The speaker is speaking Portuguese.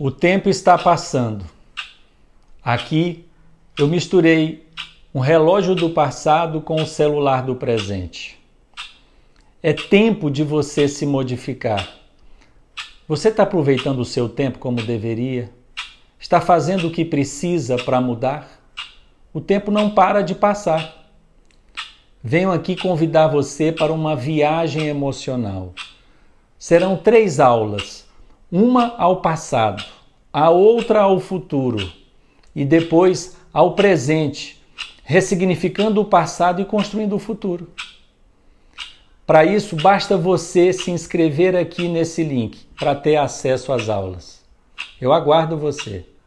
O tempo está passando. Aqui eu misturei um relógio do passado com o celular do presente. É tempo de você se modificar. Você está aproveitando o seu tempo como deveria? Está fazendo o que precisa para mudar? O tempo não para de passar. Venho aqui convidar você para uma viagem emocional. Serão três aulas uma ao passado, a outra ao futuro e depois ao presente, ressignificando o passado e construindo o futuro. Para isso, basta você se inscrever aqui nesse link para ter acesso às aulas. Eu aguardo você.